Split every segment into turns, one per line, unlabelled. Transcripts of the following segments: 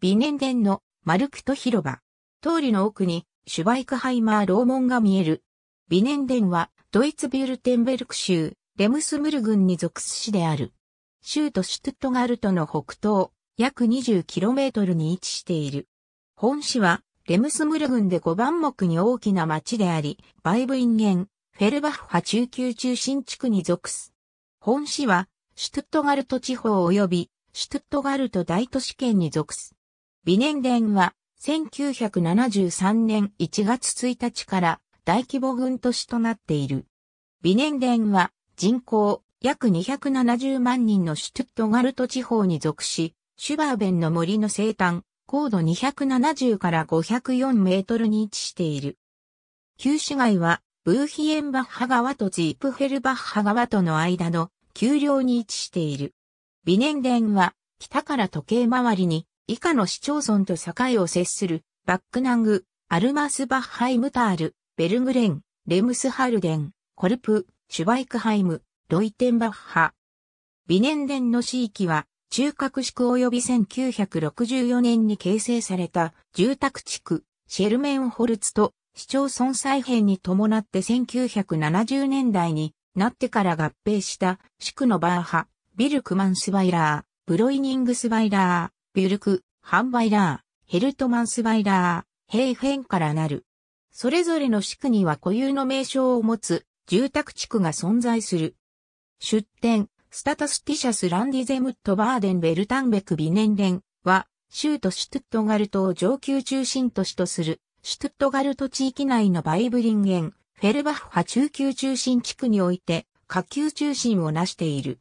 美年殿のマルクト広場。通りの奥にシュバイクハイマー楼門が見える。美年殿はドイツビュルテンベルク州レムスムル郡に属す市である。州都シュトゥットガルトの北東約 20km に位置している。本市はレムスムル郡で5番目に大きな町であり、バイブインゲン、フェルバッハ中級中心地区に属す。本市は、シュトゥットガルト地方及び、シュトゥットガルト大都市圏に属す。美年伝は、1973年1月1日から大規模軍都市となっている。美年伝は、人口約270万人のシュトゥットガルト地方に属し、シュバーベンの森の生誕、高度270から504メートルに位置している。旧市街は、ブーヒエンバッハ川とジープフェルバッハ川との間の丘陵に位置している。美年伝は、北から時計回りに以下の市町村と境を接する、バックナング、アルマスバッハイムタール、ベルグレン、レムスハルデン、コルプ、シュバイクハイム、ロイテンバッハ。ビネンデンの地域は、中核地区及び1964年に形成された住宅地区、シェルメンホルツと市町村再編に伴って1970年代になってから合併した地区のバーハ、ビルクマンスバイラー、ブロイニングスバイラー、ビルク、ハンバイラー、ヘルトマンスバイラー、ヘイフェンからなる。それぞれの地区には固有の名称を持つ住宅地区が存在する。出典、スタタスティシャス・ランディゼムット・バーデン・ベルタンベク・ビネンレンは、州都シュトゥットガルトを上級中心都市とする、シュトゥットガルト地域内のバイブリンゲン、フェルバッハ中級中心地区において、下級中心を成している。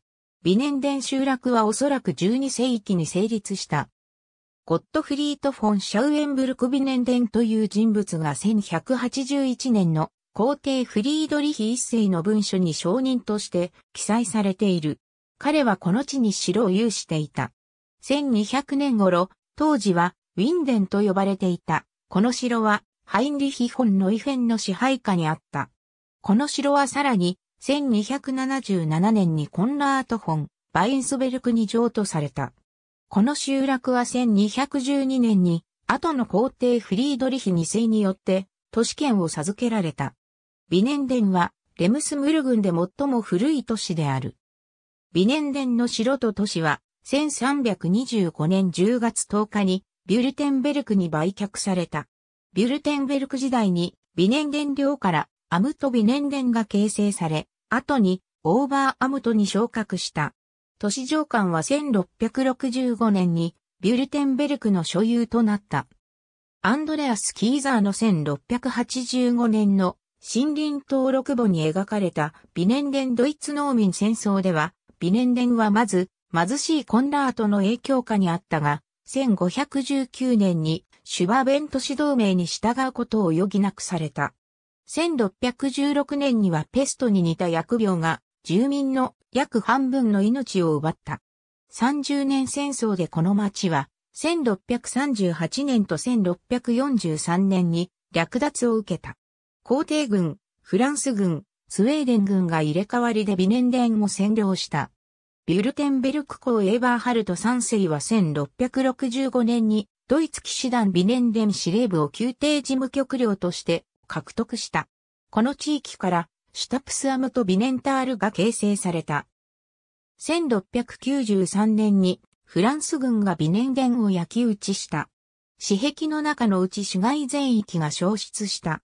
美年伝集落はおそらく12世紀に成立した。ゴットフリート・フォン・シャウエンブルク・ビネンデンという人物が1181年の皇帝フリードリヒ一世の文書に承認として記載されている。彼はこの地に城を有していた。1200年頃、当時はウィンデンと呼ばれていた。この城はハインリヒ・フォン・ノイフェンの支配下にあった。この城はさらに1277年にコンラート・フォン、バインスベルクに譲渡された。この集落は1212年に、後の皇帝フリードリヒ2世によって、都市圏を授けられた。ビネンデンは、レムスムル郡で最も古い都市である。ビネンデンの城と都市は、1325年10月10日に、ビュルテンベルクに売却された。ビュルテンベルク時代に、ビネンデン領からアムトビネンデンが形成され、後にオーバーアムトに昇格した。都市上官は1665年にビュルテンベルクの所有となった。アンドレアス・キーザーの1685年の森林登録簿に描かれたビネンデンドイツ農民戦争では、ビネンデンはまず貧しいコンラートの影響下にあったが、1519年にシュバベント市同盟に従うことを余儀なくされた。1616年にはペストに似た薬病が住民の約半分の命を奪った。30年戦争でこの町は1638年と1643年に略奪を受けた。皇帝軍、フランス軍、スウェーデン軍が入れ替わりでビネンデンを占領した。ビュルテンベルク公エーバーハルト3世は1665年にドイツ騎士団ビネンデン司令部を宮廷事務局領として獲得した。この地域からシュタプスアムとビネンタールが形成された。1693年にフランス軍がビネンデンを焼き打ちした。死壁の中のうち市街全域が消失した。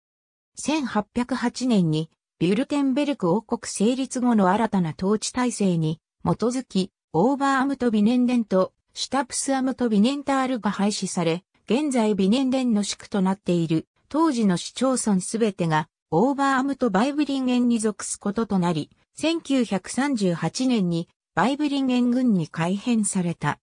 1808年にビュルテンベルク王国成立後の新たな統治体制に基づき、オーバーアムとビネンデンとシュタプスアムとビネンタールが廃止され、現在ビネンデンの宿となっている当時の市町村すべてが、オーバーアムとバイブリンゲンに属すこととなり、1938年にバイブリンゲン軍に改編された。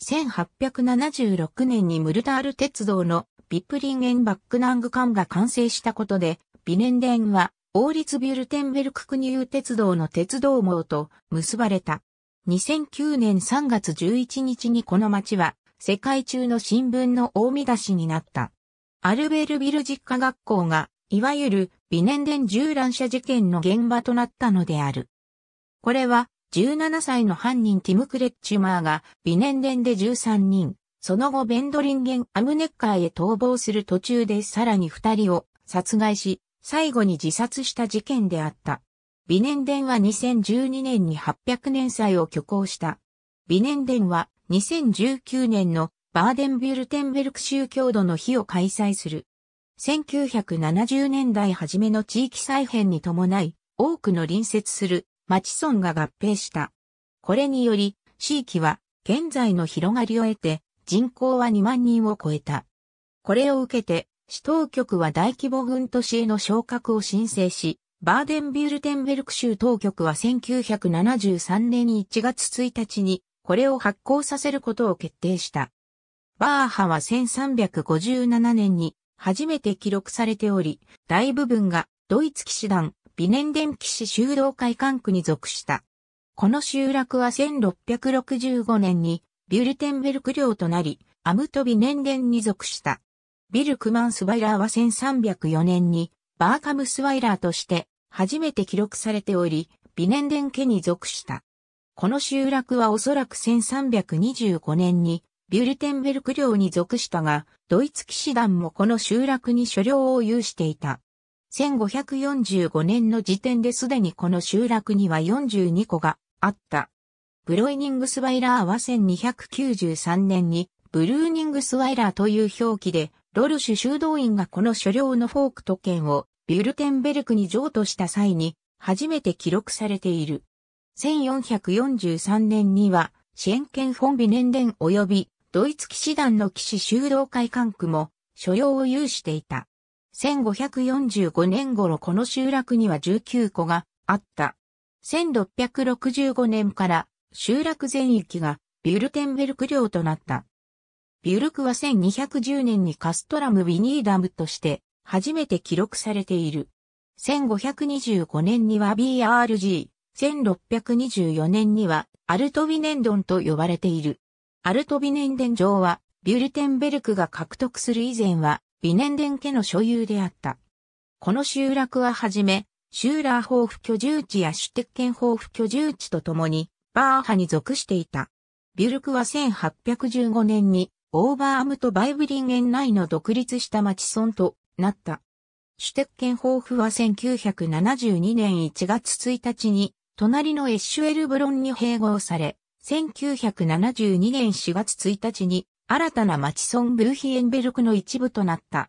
1876年にムルタール鉄道のビップリンゲンバックナング艦が完成したことで、ビネンデンは王立ビュルテンベルク国ー鉄道の鉄道網と結ばれた。2009年3月11日にこの町は世界中の新聞の大見出しになった。アルベルビル実家学校が、いわゆるビネンデン銃乱射事件の現場となったのである。これは、17歳の犯人ティム・クレッチュマーが、ビネンデンで13人、その後ベンドリンゲン・アムネッカーへ逃亡する途中でさらに2人を殺害し、最後に自殺した事件であった。ビネンデンは2012年に800年祭を挙行した。ビネンデンは2019年のバーデンビュルテンベルク州郷土の日を開催する。1970年代初めの地域再編に伴い、多くの隣接する町村が合併した。これにより、地域は現在の広がりを得て、人口は2万人を超えた。これを受けて、市当局は大規模軍都市への昇格を申請し、バーデンビュルテンベルク州当局は1973年1月1日にこれを発行させることを決定した。バーハは1357年に初めて記録されており、大部分がドイツ騎士団、ビネンデン騎士修道会管区に属した。この集落は1665年にビュルテンベルク領となり、アムトビネンデンに属した。ビルクマンスワイラーは1304年にバーカムスワイラーとして初めて記録されており、ビネンデン家に属した。この集落はおそらく1325年にビュルテンベルク領に属したが、ドイツ騎士団もこの集落に所領を有していた。1545年の時点ですでにこの集落には42個があった。ブロイニングスワイラーは1293年にブルーニングスワイラーという表記で、ロルシュ修道院がこの所領のフォーク都県をビュルテンベルクに譲渡した際に初めて記録されている。1443年には、シェンケンフォンビ年ンデン及びドイツ騎士団の騎士修道会管区も所要を有していた。1545年頃この集落には19個があった。1665年から集落全域がビュルテンベルク領となった。ビュルクは1210年にカストラム・ビニーダムとして初めて記録されている。1525年には BRG、1624年にはアルトビネンドンと呼ばれている。アルトビネンデン城は、ビュルテンベルクが獲得する以前は、ビネンデン家の所有であった。この集落ははじめ、シューラー豊富居住地やシュテッケン豊富居住地とともに、バーハに属していた。ビュルクは1815年に、オーバーアムとバイブリンゲン内の独立した町村となった。シュテッケン豊富は1972年1月1日に、隣のエッシュエルブロンに併合され、1972年4月1日に新たなマチソン・ブルヒエンベルクの一部となった。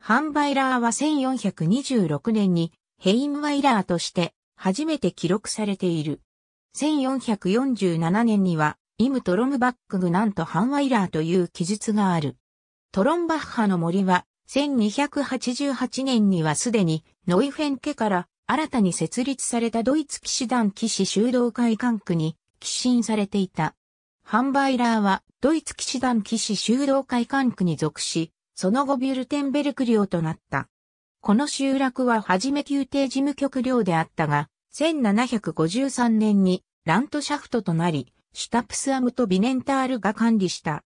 ハンバイラーは1426年にヘインワイラーとして初めて記録されている。1447年にはイム・トロムバックグなんとハンワイラーという記述がある。トロンバッハの森は1288年にはすでにノイフェン家から新たに設立されたドイツ騎士団騎士修道会管区に寄進されていた。ハンバイラーはドイツ騎士団騎士修道会管区に属し、その後ビュルテンベルク領となった。この集落は初め宮廷事務局領であったが、1753年にラントシャフトとなり、シュタプスアムとビネンタールが管理した。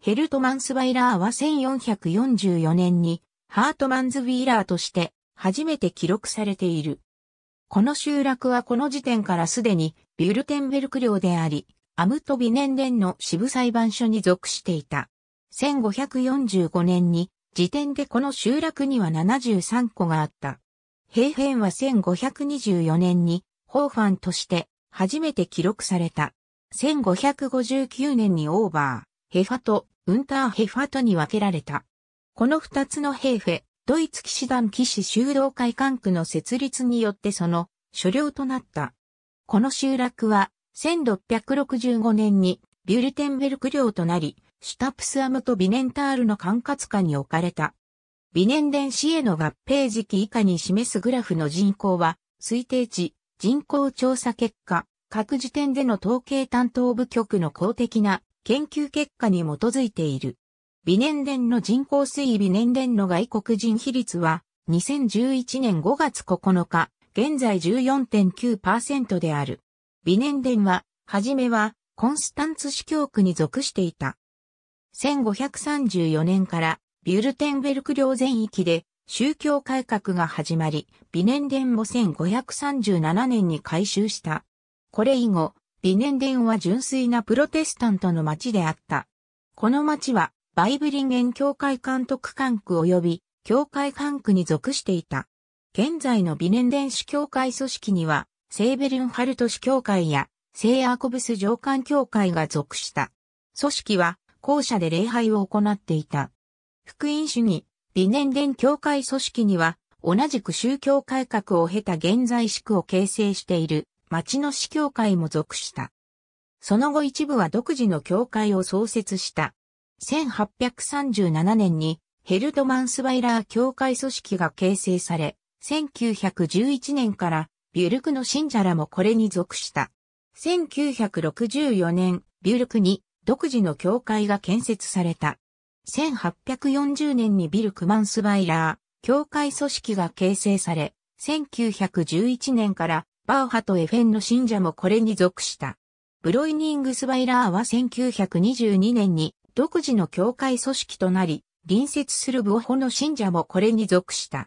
ヘルトマンスバイラーは1444年にハートマンズ・ウィーラーとして初めて記録されている。この集落はこの時点からすでにビュルテンベルク領であり、アムトビネンデンの支部裁判所に属していた。1545年に時点でこの集落には73個があった。平辺は1524年に法ファンとして初めて記録された。1559年にオーバー、ヘファとウンターヘファとに分けられた。この二つの平フェ、ドイツ騎士団騎士修道会管区の設立によってその所領となった。この集落は1665年にビュルテンベルク領となり、シュタプスアムとビネンタールの管轄下に置かれた。ビネンデン市への合併時期以下に示すグラフの人口は、推定値、人口調査結果、各時点での統計担当部局の公的な研究結果に基づいている。美年伝の人口推移美年伝の外国人比率は、2011年5月9日、現在14.9%である。美年伝は、はじめは、コンスタンツ市教区に属していた。1534年から、ビュルテンベルク領全域で、宗教改革が始まり、美年伝も1537年に改修した。これ以後、美年伝は純粋なプロテスタントの町であった。この町は、バイブリンゲン教会監督管区及び教会管区に属していた。現在のビネンデン市教会組織には、セーベルンハルト市教会や、聖アーコブス上官教会が属した。組織は、校舎で礼拝を行っていた。福音主義、ビネンデン教会組織には、同じく宗教改革を経た現在市区を形成している町の市教会も属した。その後一部は独自の教会を創設した。1837年にヘルドマンスバイラー教会組織が形成され、1911年からビュルクの信者らもこれに属した。1964年、ビュルクに独自の教会が建設された。1840年にビルクマンスバイラー、教会組織が形成され、1911年からバーハとエフェンの信者もこれに属した。ブロイニングスバイラーは1922年に独自の教会組織となり、隣接するブオホの信者もこれに属した。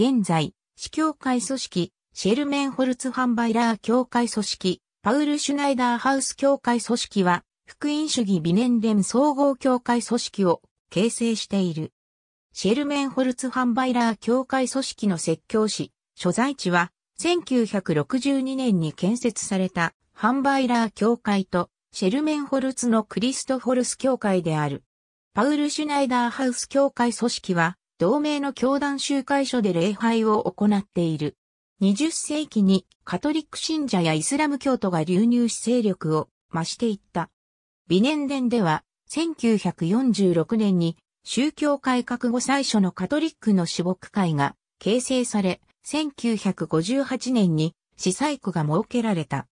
現在、市教会組織、シェルメンホルツハンバイラー教会組織、パウル・シュナイダーハウス教会組織は、福音主義美年連総合教会組織を形成している。シェルメンホルツハンバイラー教会組織の説教師、所在地は1962年に建設されたハンバイラー教会とシェルメンホルツのクリストフォルス教会である。パウル・シュナイダーハウス教会組織は、同盟の教団集会所で礼拝を行っている。20世紀にカトリック信者やイスラム教徒が流入し勢力を増していった。美年伝では、1946年に宗教改革後最初のカトリックの私牧会が形成され、1958年に司祭区が設けられた。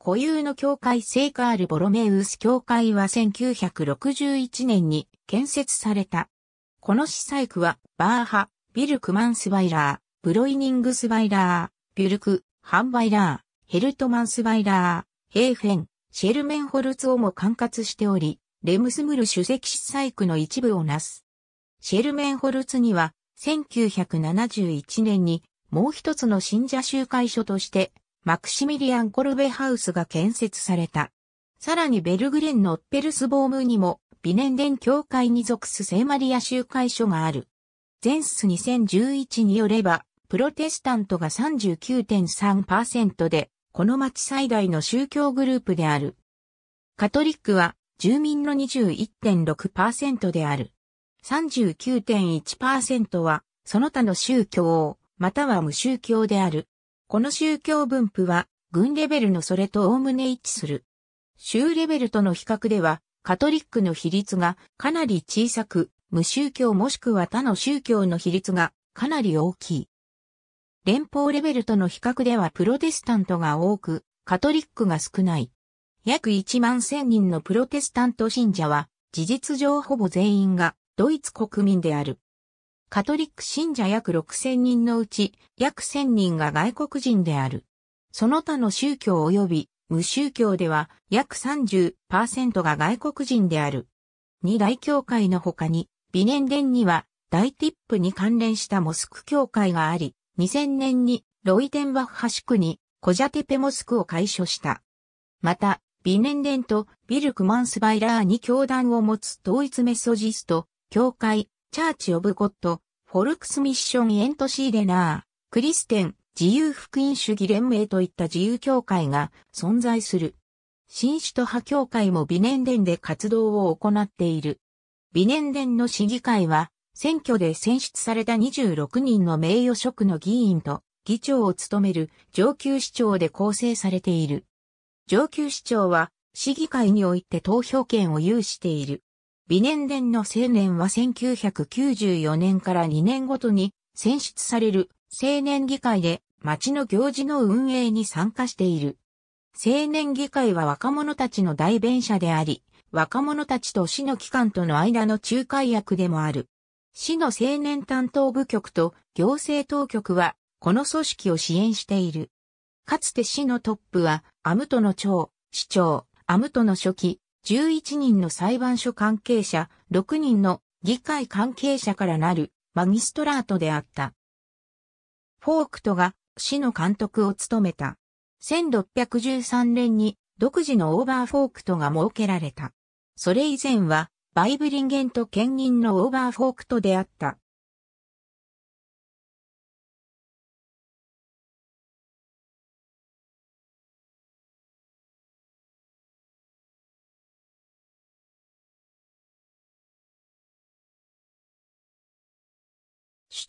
固有の教会聖カール・ボロメウス教会は1961年に建設された。この司祭区は、バーハ、ビルクマンスバイラー、ブロイニングスバイラー、ビュルク、ハンバイラー、ヘルトマンスバイラー、ヘーフェン、シェルメンホルツをも管轄しており、レムスムル主席司祭区の一部をなす。シェルメンホルツには、1971年にもう一つの信者集会所としてマクシミリアン・コルベハウスが建設された。さらにベルグレンのッペルスボームにも、ビネンデン教会に属す聖マリア集会所がある。ゼンス2011によれば、プロテスタントが39.3%で、この町最大の宗教グループである。カトリックは住民の21.6%である。39.1%はその他の宗教を、または無宗教である。この宗教分布は、軍レベルのそれと概ね一致する。州レベルとの比較では、カトリックの比率がかなり小さく、無宗教もしくは他の宗教の比率がかなり大きい。連邦レベルとの比較ではプロテスタントが多く、カトリックが少ない。約1万1000人のプロテスタント信者は、事実上ほぼ全員がドイツ国民である。カトリック信者約6000人のうち約1000人が外国人である。その他の宗教及び無宗教では約30%が外国人である。二大教会の他に、美年伝には大ティップに関連したモスク教会があり、2000年にロイデンバッハ地区にコジャテペモスクを解消した。また、ビネンデンとビルクマンスバイラーに教団を持つ統一メソジスト、教会、チャーチ・オブ・ゴッド、フォルクス・ミッション・エント・シーデナー、クリステン、自由福音主義連盟といった自由教会が存在する。新首都派教会も美年伝で活動を行っている。美年伝の市議会は、選挙で選出された26人の名誉職の議員と議長を務める上級市長で構成されている。上級市長は市議会において投票権を有している。美年伝の青年は1994年から2年ごとに選出される青年議会で町の行事の運営に参加している。青年議会は若者たちの代弁者であり、若者たちと市の機関との間の仲介役でもある。市の青年担当部局と行政当局は、この組織を支援している。かつて市のトップは、アムトの長、市長、アムトの初期、11人の裁判所関係者、6人の議会関係者からなるマギストラートであった。フォークトが市の監督を務めた。1613年に独自のオーバーフォークトが設けられた。それ以前はバイブリンゲント兼任のオーバーフォークトであった。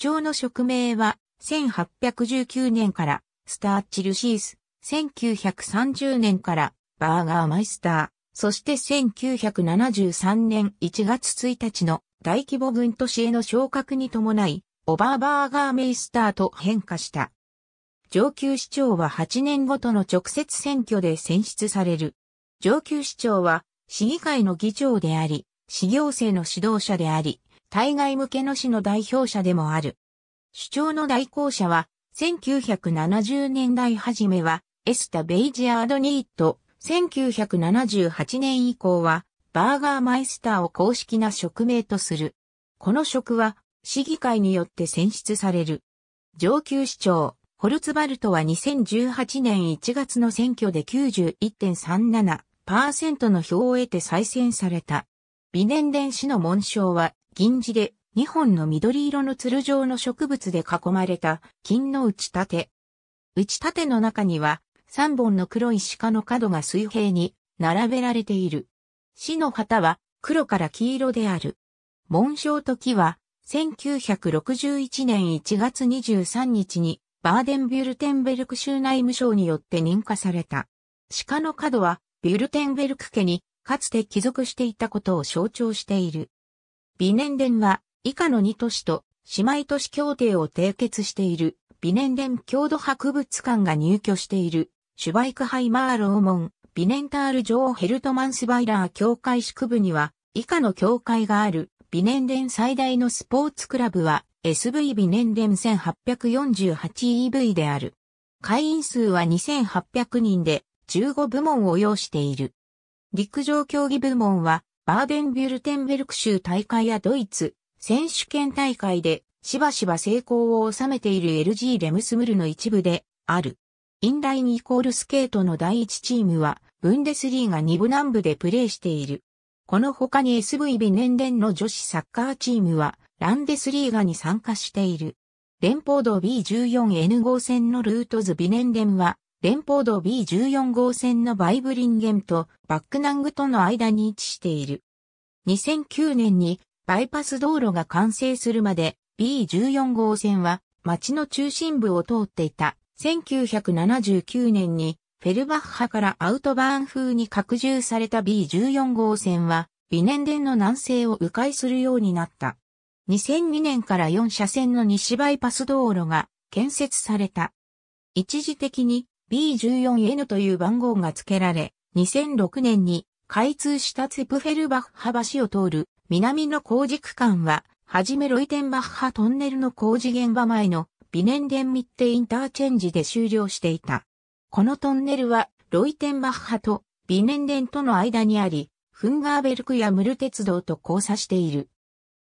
長の職名は、1819年から、スターチルシース、1930年から、バーガーマイスター、そして1973年1月1日の大規模軍都市への昇格に伴い、オバーバーガーメイスターと変化した。上級市長は8年ごとの直接選挙で選出される。上級市長は市議会の議長であり、市行政の指導者であり、対外向けの市の代表者でもある。主張の代行者は、1970年代初めは、エスタ・ベイジアード・ニート、1978年以降は、バーガーマイスターを公式な職名とする。この職は、市議会によって選出される。上級市長、ホルツバルトは2018年1月の選挙で91.37%の票を得て再選された。美年伝市の紋章は銀字で2本の緑色の鶴状の植物で囲まれた金の打ち立て。打ち立ての中には3本の黒い鹿の角が水平に並べられている。死の旗は黒から黄色である。紋章と木は1961年1月23日にバーデンビュルテンベルク州内務省によって認可された。鹿の角はビュルテンベルク家にかつて帰属していたことを象徴している。美年伝は以下の2都市と姉妹都市協定を締結している美年伝郷土博物館が入居しているシュバイクハイマーローモンビネンタールー・ヘルトマンスバイラー協会宿部には以下の協会がある美年伝最大のスポーツクラブは SV 美年伝 1848EV である。会員数は2800人で15部門を要している。陸上競技部門はバーデンビュルテンベルク州大会やドイツ選手権大会でしばしば成功を収めている LG レムスムルの一部である。インラインイコールスケートの第一チームはブンデスリーが二部南部でプレーしている。この他に s v ン年連の女子サッカーチームはランデスリーガに参加している。連邦道 B14N 5線のルートズビネンデは連邦道 B14 号線のバイブリンゲンとバックナングとの間に位置している。2009年にバイパス道路が完成するまで B14 号線は町の中心部を通っていた。1979年にフェルバッハからアウトバーン風に拡充された B14 号線はビネンデンの南西を迂回するようになった。2002年から4車線の西バイパス道路が建設された。一時的に B14N という番号が付けられ、2006年に開通したツェプフェルバッハ橋を通る南の工事区間は、はじめロイテンバッハトンネルの工事現場前のビネンデンミッテインターチェンジで終了していた。このトンネルはロイテンバッハとビネンデンとの間にあり、フンガーベルクやムル鉄道と交差している。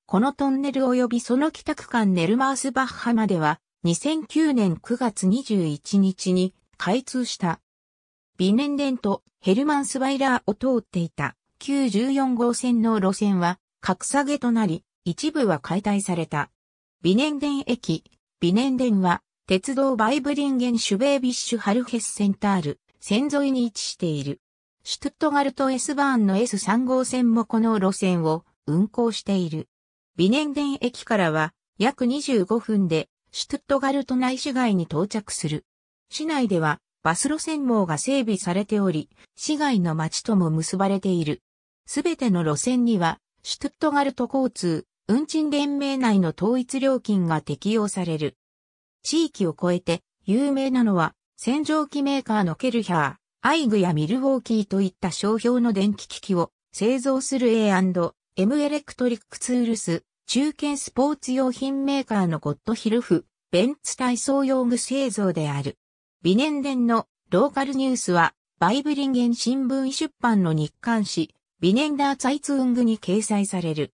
このトンネル及びその北区間ネルマースバッハまでは、2009年9月21日に開通した。ビネンデンとヘルマンスバイラーを通っていた旧14号線の路線は格下げとなり、一部は解体された。ビネンデン駅、ビネンデンは鉄道バイブリンゲンシュベービッシュハルヘスセンタール、線沿いに位置している。シュトゥットガルト S バーンの S3 号線もこの路線を運行している。ビネンデン駅からは約25分でシュトゥットガルト内市街に到着する。市内ではバス路線網が整備されており、市外の町とも結ばれている。すべての路線には、シュトゥットガルト交通、運賃連盟内の統一料金が適用される。地域を超えて有名なのは、洗浄機メーカーのケルヒャー、アイグやミルウォーキーといった商標の電気機器を製造する A&M エレクトリックツールス、中堅スポーツ用品メーカーのゴッドヒルフ、ベンツ体操用具製造である。美年伝のローカルニュースは、バイブリンゲン新聞出版の日刊誌、ビネンダーツアイツウングに掲載される。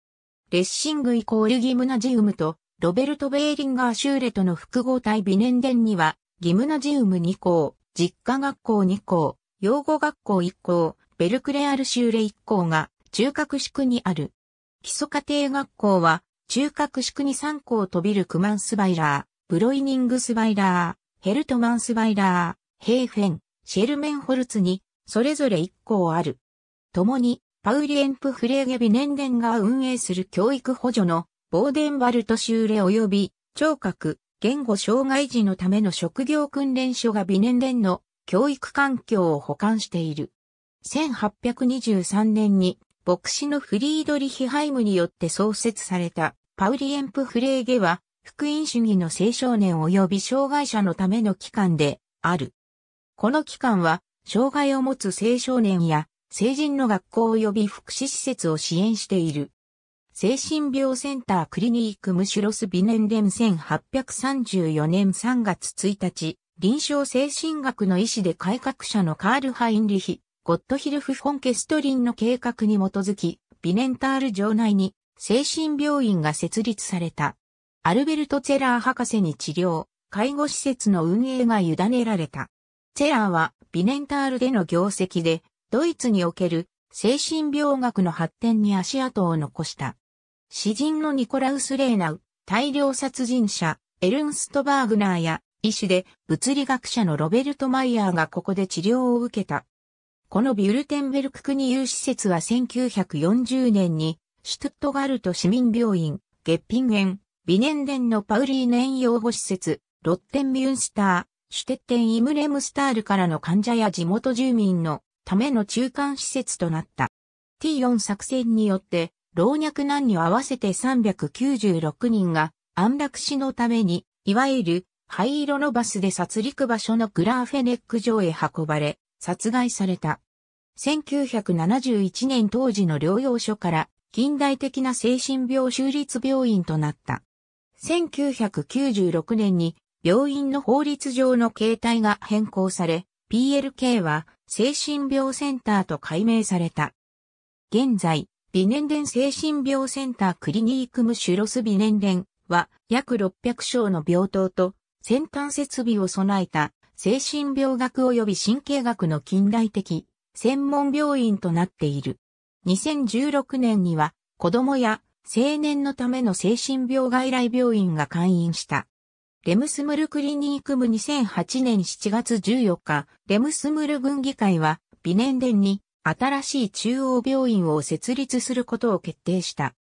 レッシングイコールギムナジウムと、ロベルト・ベーリンガー・シューレとの複合体微年伝には、ギムナジウム2校、実家学校2校、養護学校1校、ベルクレアル・シューレ1校が、中核宿にある。基礎家庭学校は、中核宿に3校飛びるクマンスバイラー、ブロイニングスバイラー、ヘルトマンスバイラー、ヘイフェン、シェルメンホルツに、それぞれ1校ある。共に、パウリエンプフレーゲビ年連が運営する教育補助の、ボーデンバルト州レ及び、聴覚、言語障害児のための職業訓練所がビ年連の教育環境を保管している。1823年に、牧師のフリードリヒハイムによって創設された、パウリエンプフレーゲは、福音主義の青少年及び障害者のための機関である。この機関は、障害を持つ青少年や成人の学校及び福祉施設を支援している。精神病センタークリニックムシュロスビネンデン1834年3月1日、臨床精神学の医師で改革者のカール・ハインリヒ、ゴットヒルフ・フォンケストリンの計画に基づき、ビネンタール城内に精神病院が設立された。アルベルト・ツェラー博士に治療、介護施設の運営が委ねられた。ツェラーはビネンタールでの業績で、ドイツにおける精神病学の発展に足跡を残した。詩人のニコラウス・レーナウ、大量殺人者、エルンスト・バーグナーや、医師で物理学者のロベルト・マイヤーがここで治療を受けた。このビュルテンベルク国有施設は1940年に、シュトットガルト市民病院、月品園、ビネンデンのパウリー年養護施設、ロッテンミュンスター、シュテッテンイムレムスタールからの患者や地元住民のための中間施設となった。T4 作戦によって、老若男女合わせて396人が安楽死のために、いわゆる灰色のバスで殺戮場所のグラーフェネック城へ運ばれ、殺害された。1971年当時の療養所から近代的な精神病修立病院となった。1996年に病院の法律上の形態が変更され、PLK は精神病センターと改名された。現在、ビネンデン精神病センタークリニークムシュロスビネンデンは約600床の病棟と先端設備を備えた精神病学及び神経学の近代的専門病院となっている。2016年には子供や青年のための精神病外来病院が開院した。レムスムルクリニークム2008年7月14日、レムスムル軍議会は、美年殿に新しい中央病院を設立することを決定した。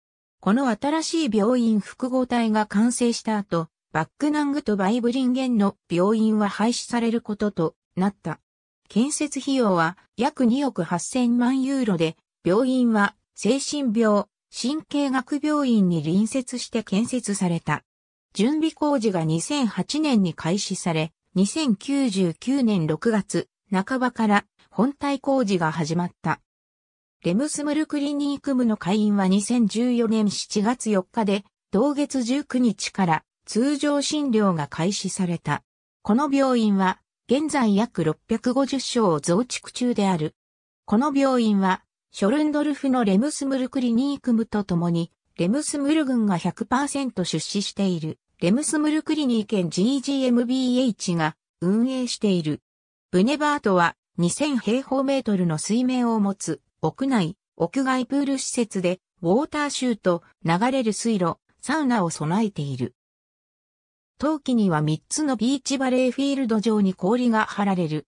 この新しい病院複合体が完成した後、バックナングとバイブリンゲンの病院は廃止されることとなった。建設費用は約2億8000万ユーロで、病院は精神病、神経学病院に隣接して建設された。準備工事が2008年に開始され、2099年6月半ばから本体工事が始まった。レムスムルクリニークムの会員は2014年7月4日で、同月19日から通常診療が開始された。この病院は、現在約650床を増築中である。この病院は、ショルンドルフのレムスムルクリニークムと共に、レムスムル軍が100%出資している、レムスムルクリニー県 GGMBH が運営している。ブネバートは2000平方メートルの水面を持つ、屋内、屋外プール施設で、ウォーターシュート、流れる水路、サウナを備えている。冬季には3つのビーチバレーフィールド上に氷が張られる。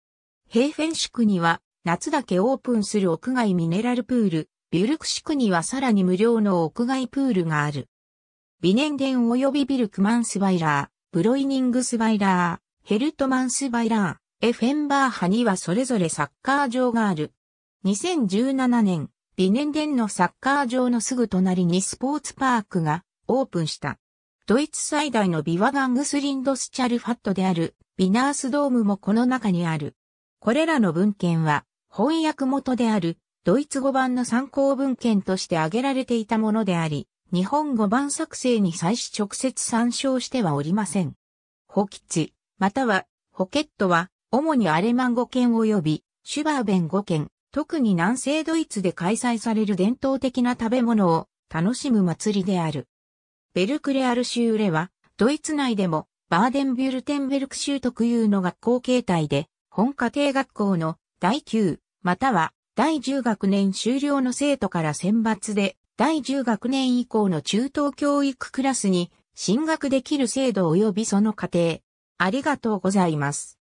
ヘーフェンシクには夏だけオープンする屋外ミネラルプール、ビュルクシクにはさらに無料の屋外プールがある。ビネンデン及びビルクマンスバイラー、ブロイニングスバイラー、ヘルトマンスバイラー、エフェンバーハにはそれぞれサッカー場がある。2017年、ビネンデンのサッカー場のすぐ隣にスポーツパークがオープンした。ドイツ最大のビワガングスリンドスチャルファットであるビナースドームもこの中にある。これらの文献は翻訳元であるドイツ語版の参考文献として挙げられていたものであり、日本語版作成に際し直接参照してはおりません。ホキチ、またはホケットは、主にアレマン語圏及び、シュバーベン語圏、特に南西ドイツで開催される伝統的な食べ物を楽しむ祭りである。ベルクレアルシューレは、ドイツ内でも、バーデンビュルテンベルク州特有の学校形態で、本家庭学校の第9、または第10学年終了の生徒から選抜で、第10学年以降の中等教育クラスに進学できる制度及びその過程。ありがとうございます。